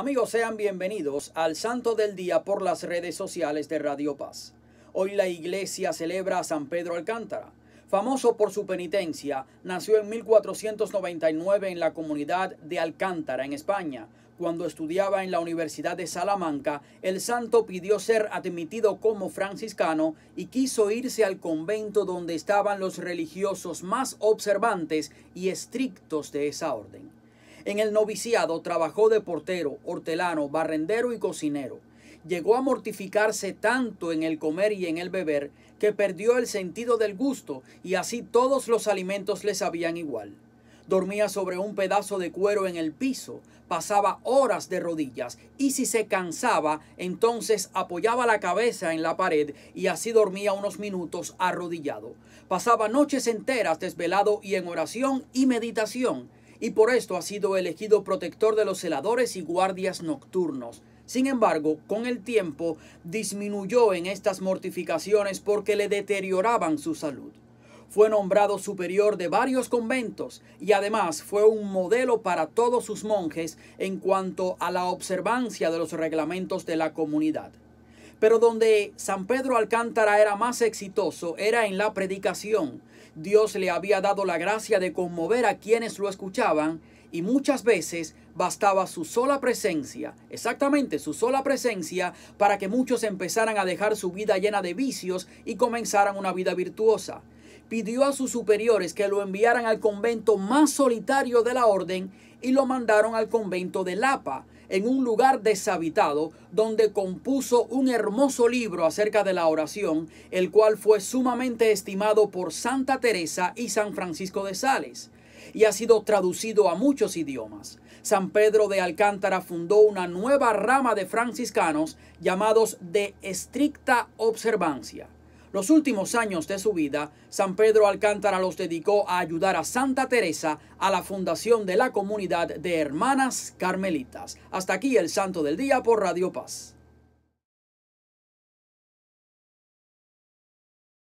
Amigos, sean bienvenidos al Santo del Día por las redes sociales de Radio Paz. Hoy la iglesia celebra a San Pedro Alcántara. Famoso por su penitencia, nació en 1499 en la comunidad de Alcántara, en España. Cuando estudiaba en la Universidad de Salamanca, el santo pidió ser admitido como franciscano y quiso irse al convento donde estaban los religiosos más observantes y estrictos de esa orden. En el noviciado trabajó de portero, hortelano, barrendero y cocinero. Llegó a mortificarse tanto en el comer y en el beber que perdió el sentido del gusto y así todos los alimentos le sabían igual. Dormía sobre un pedazo de cuero en el piso, pasaba horas de rodillas y si se cansaba, entonces apoyaba la cabeza en la pared y así dormía unos minutos arrodillado. Pasaba noches enteras desvelado y en oración y meditación y por esto ha sido elegido protector de los celadores y guardias nocturnos. Sin embargo, con el tiempo disminuyó en estas mortificaciones porque le deterioraban su salud. Fue nombrado superior de varios conventos y además fue un modelo para todos sus monjes en cuanto a la observancia de los reglamentos de la comunidad. Pero donde San Pedro Alcántara era más exitoso era en la predicación. Dios le había dado la gracia de conmover a quienes lo escuchaban y muchas veces bastaba su sola presencia, exactamente su sola presencia, para que muchos empezaran a dejar su vida llena de vicios y comenzaran una vida virtuosa. Pidió a sus superiores que lo enviaran al convento más solitario de la orden y lo mandaron al convento de Lapa, en un lugar deshabitado, donde compuso un hermoso libro acerca de la oración, el cual fue sumamente estimado por Santa Teresa y San Francisco de Sales, y ha sido traducido a muchos idiomas. San Pedro de Alcántara fundó una nueva rama de franciscanos llamados de estricta observancia los últimos años de su vida, San Pedro Alcántara los dedicó a ayudar a Santa Teresa a la fundación de la comunidad de hermanas carmelitas. Hasta aquí el Santo del Día por Radio Paz.